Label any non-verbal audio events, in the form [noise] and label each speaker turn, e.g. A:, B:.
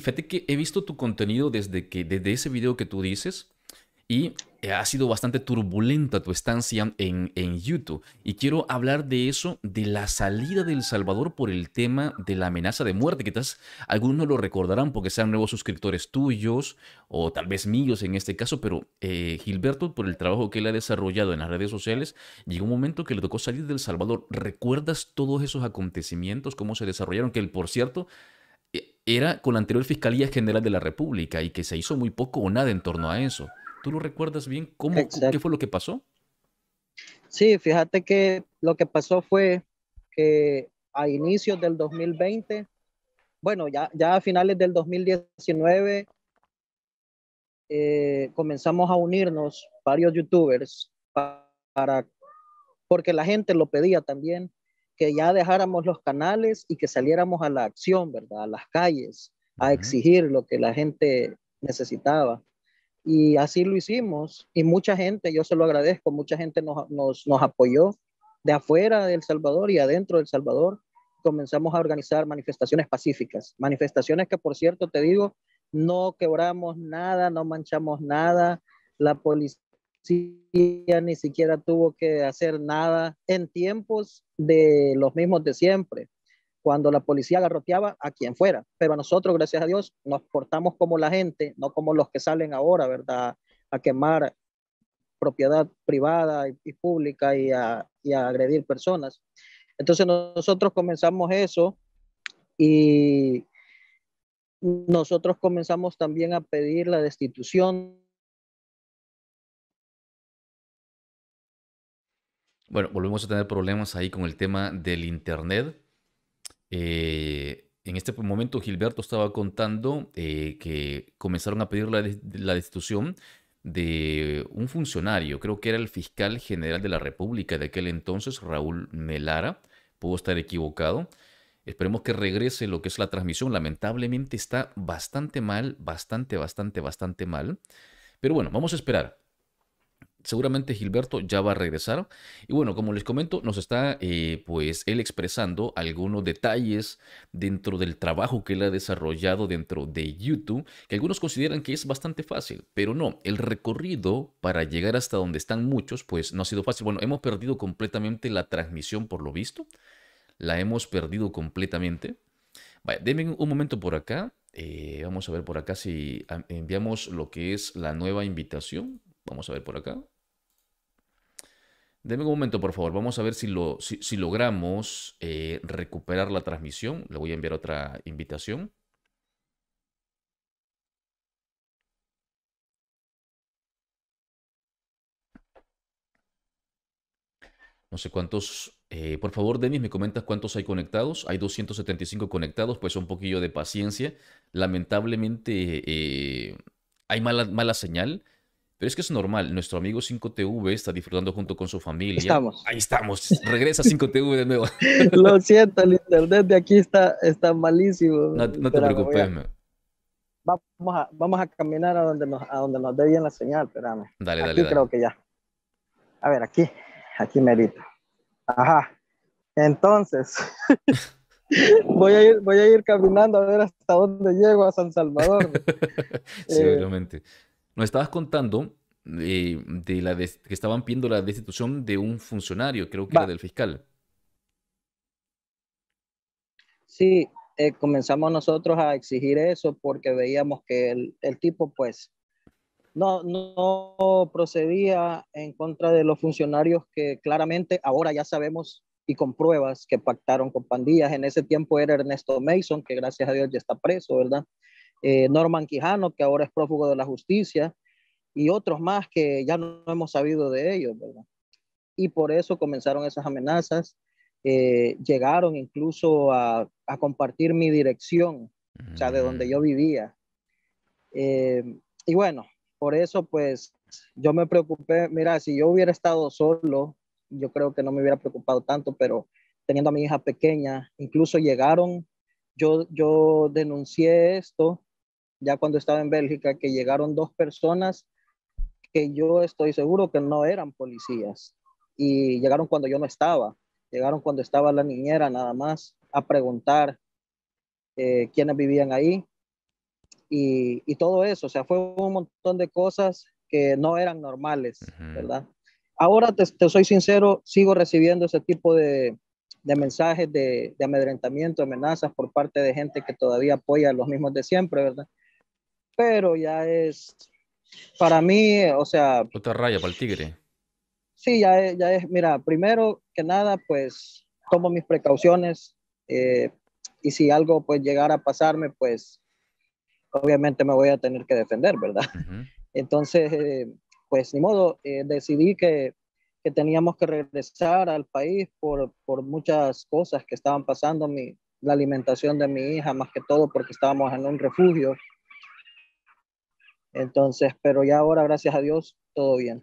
A: Fíjate que he visto tu contenido desde, que, desde ese video que tú dices y eh, ha sido bastante turbulenta tu estancia en, en, YouTube. Y quiero hablar de eso, de la salida del Salvador por el tema de la amenaza de muerte. Quizás algunos lo recordarán porque sean nuevos suscriptores tuyos o tal vez míos en este caso, pero eh, Gilberto, por el trabajo que él ha desarrollado en las redes sociales, llegó un momento que le tocó salir del Salvador. ¿Recuerdas todos esos acontecimientos, cómo se desarrollaron? Que él, por cierto, era con la anterior Fiscalía General de la República y que se hizo muy poco o nada en torno a eso. ¿Tú lo recuerdas bien? ¿Cómo, ¿Qué fue lo que pasó?
B: Sí, fíjate que lo que pasó fue que a inicios del 2020, bueno, ya, ya a finales del 2019, eh, comenzamos a unirnos varios youtubers para, porque la gente lo pedía también que ya dejáramos los canales y que saliéramos a la acción, ¿verdad? A las calles, a exigir lo que la gente necesitaba. Y así lo hicimos. Y mucha gente, yo se lo agradezco, mucha gente nos, apoyó de afuera de Salvador y adentro del El Salvador. Comenzamos a organizar manifestaciones pacíficas, manifestaciones que, por cierto, te digo, no quebramos nada, no manchamos nada. La policía si ni siquiera tuvo que hacer nada en tiempos de los mismos de siempre, cuando la policía garroteaba a quien fuera. Pero a nosotros, gracias a Dios, nos portamos como la gente, no como los que salen ahora, ¿verdad? A quemar propiedad privada y, pública y y a agredir personas. Entonces nosotros comenzamos eso y nosotros comenzamos también a pedir la destitución
A: Bueno, volvemos a tener problemas ahí con el tema del Internet. Eh, en este momento Gilberto estaba contando eh, que comenzaron a pedir la, la, destitución de un funcionario, creo que era el fiscal general de la República de aquel entonces, Raúl Melara, Pudo estar equivocado. Esperemos que regrese lo que es la transmisión. Lamentablemente está bastante mal, bastante, bastante, bastante mal. Pero bueno, vamos a esperar seguramente Gilberto ya va a regresar. Y bueno, como les comento, nos está eh, pues él expresando algunos detalles dentro del trabajo que él ha desarrollado dentro de YouTube, que algunos consideran que es bastante fácil, pero no, el recorrido para llegar hasta donde están muchos, pues no ha sido fácil. Bueno, hemos perdido completamente la transmisión por lo visto. La hemos perdido completamente. Vaya, denme un momento por acá. Eh, vamos a ver por acá si ah, enviamos lo que es la nueva invitación. Vamos a ver por acá. Denme un momento, por favor. Vamos a ver si, si, logramos eh, recuperar la transmisión. Le voy a enviar otra invitación. No sé cuántos. Eh, por favor, Denis, me comentas cuántos hay conectados. Hay 275 conectados, pues un poquillo de paciencia. Lamentablemente eh, hay mala, mala señal. Pero es que es normal, nuestro amigo 5TV está disfrutando junto con su familia. Estamos. Ahí estamos, regresa 5TV de nuevo. [laughs] Lo
B: siento, el internet de aquí está, está malísimo. No, te preocupes. Vamos a, vamos a caminar a donde nos, a donde nos dé bien la señal, espérame. Dale, aquí dale, creo que ya. A ver, aquí, aquí merito. Ajá. Entonces, [laughs] voy, a ir, voy a ir caminando a ver hasta dónde llego a San Salvador. [laughs] Sí, eh,
A: obviamente. Nos estabas contando eh, de que estaban pidiendo la destitución de un funcionario, creo que era del fiscal.
B: Sí, eh, comenzamos nosotros a exigir eso porque veíamos que el, tipo pues no, no, procedía en contra de los funcionarios que claramente ahora ya sabemos y con pruebas que pactaron con pandillas. En ese tiempo era Ernesto Mason, que gracias a Dios ya está preso, ¿verdad? Eh, Norman Quijano, que ahora es prófugo de la justicia, y otros más que ya no hemos sabido de ellos, ¿verdad? Y por eso comenzaron esas amenazas, eh, llegaron incluso a, compartir mi dirección, o sea, de mm. donde yo vivía. Eh, y bueno, por eso pues yo me preocupé, mira, si yo hubiera estado solo, yo creo que no me hubiera preocupado tanto, pero teniendo a mi hija pequeña, incluso llegaron, yo, yo denuncié esto ya cuando estaba en Bélgica, que llegaron dos personas que yo estoy seguro que no eran policías y llegaron cuando yo no estaba, llegaron cuando estaba la niñera nada más a preguntar eh, quiénes vivían ahí y, todo eso, o sea, fue un montón de cosas que no eran normales, ¿verdad? Ahora te, soy sincero, sigo recibiendo ese tipo de, de mensajes de, de amedrentamiento, amenazas por parte de gente que todavía apoya a los mismos de siempre, ¿verdad? pero ya es, para mí, o sea... Otra raya para el tigre. Sí, ya es, ya es, mira, primero que nada, pues tomo mis precauciones eh, y si algo pues llegara a pasarme, pues obviamente me voy a tener que defender, ¿verdad? Entonces, eh, pues ni modo, eh, decidí que, teníamos que regresar al país por, por muchas cosas que estaban pasando, mi, la alimentación de mi hija más que todo, porque estábamos en un refugio entonces, pero ya ahora, gracias a Dios, todo bien.